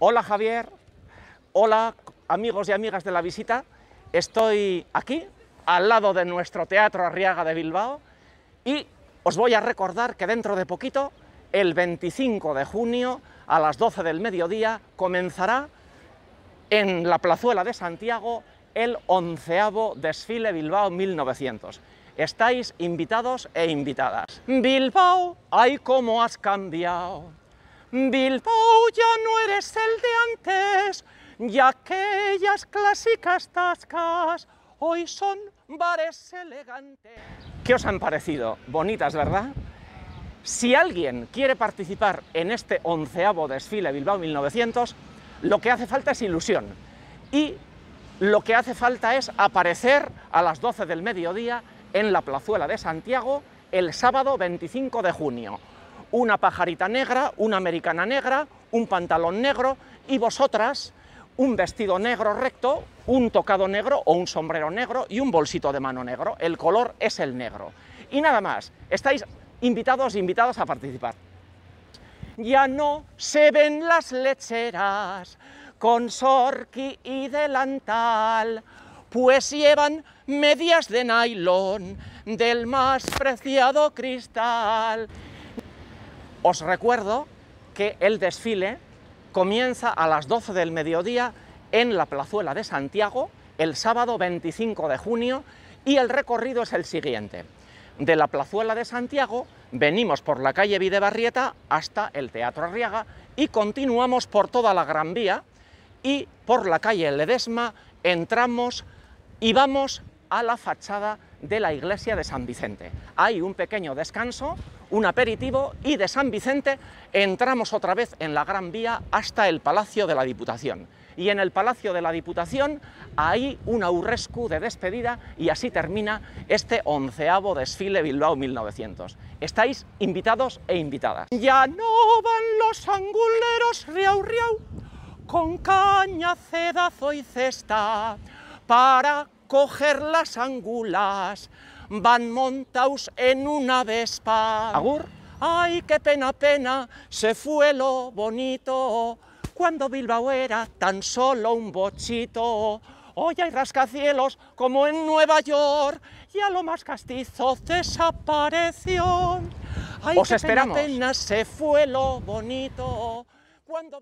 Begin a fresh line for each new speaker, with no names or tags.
Hola Javier, hola amigos y amigas de la visita, estoy aquí, al lado de nuestro Teatro Arriaga de Bilbao, y os voy a recordar que dentro de poquito, el 25 de junio, a las 12 del mediodía, comenzará en la plazuela de Santiago el onceavo desfile Bilbao 1900. Estáis invitados e invitadas. Bilbao, ay cómo has cambiado. Bilbao
ya no eres el de antes, y aquellas clásicas tascas hoy son bares elegantes.
¿Qué os han parecido? Bonitas, ¿verdad? Si alguien quiere participar en este onceavo desfile Bilbao 1900, lo que hace falta es ilusión. Y lo que hace falta es aparecer a las 12 del mediodía en la plazuela de Santiago el sábado 25 de junio una pajarita negra, una americana negra, un pantalón negro y vosotras un vestido negro recto, un tocado negro o un sombrero negro y un bolsito de mano negro. El color es el negro. Y nada más, estáis invitados e a participar. Ya no se ven las lecheras con sorqui y delantal, pues llevan medias de nylon del más preciado cristal. Os recuerdo que el desfile comienza a las 12 del mediodía en la plazuela de Santiago el sábado 25 de junio y el recorrido es el siguiente. De la plazuela de Santiago venimos por la calle Videbarrieta hasta el Teatro Arriaga y continuamos por toda la Gran Vía y por la calle Ledesma entramos y vamos a la fachada de la iglesia de San Vicente. Hay un pequeño descanso, un aperitivo y de San Vicente entramos otra vez en la Gran Vía hasta el Palacio de la Diputación. Y en el Palacio de la Diputación hay un aurrescu de despedida y así termina este onceavo desfile Bilbao 1900. Estáis invitados e invitadas. Ya
no van los anguleros riau riau con caña, cedazo y cesta para
coger las angulas, van montaus en una vespa. ¿Agur? Ay, qué pena, pena, se fue lo bonito, cuando Bilbao era tan solo un bochito. Hoy hay rascacielos como en Nueva York y a lo más castizo desapareció. Ay, qué Pena, pena, se fue lo bonito. Cuando...